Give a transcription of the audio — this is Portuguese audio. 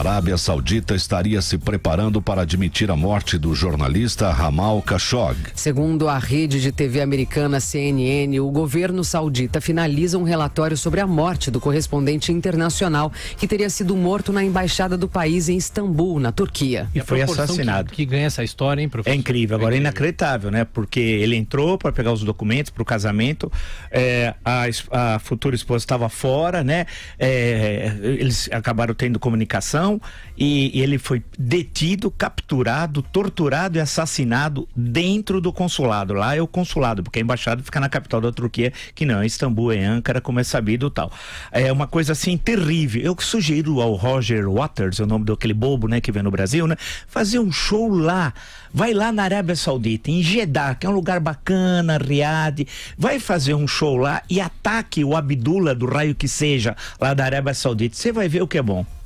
Arábia Saudita estaria se preparando para admitir a morte do jornalista Ramal Khashoggi. Segundo a rede de TV americana CNN, o governo saudita finaliza um relatório sobre a morte do correspondente internacional que teria sido morto na embaixada do país em Istambul, na Turquia. E, foi assassinado. Que, que, ganha essa história, hein, professor? É incrível, agora é inacreditável, né? Porque ele entrou para pegar os documentos para o casamento, é, a, a, futura esposa estava fora, né? É, eles acabaram tendo comunicação prisão e, e ele foi detido, capturado, torturado e assassinado dentro do consulado. Lá é o consulado, porque a embaixada fica na capital da Turquia, que não é Istambul, é Ankara, como é sabido tal. É uma coisa assim terrível. Eu sugiro ao Roger Waters, é o nome daquele bobo, né, que vem no Brasil, né, fazer um show lá. Vai lá na Arábia Saudita, em Jeddah, que é um lugar bacana, Riad, vai fazer um show lá e ataque o Abdullah do raio que seja lá da Arábia Saudita. Você vai ver o que é bom.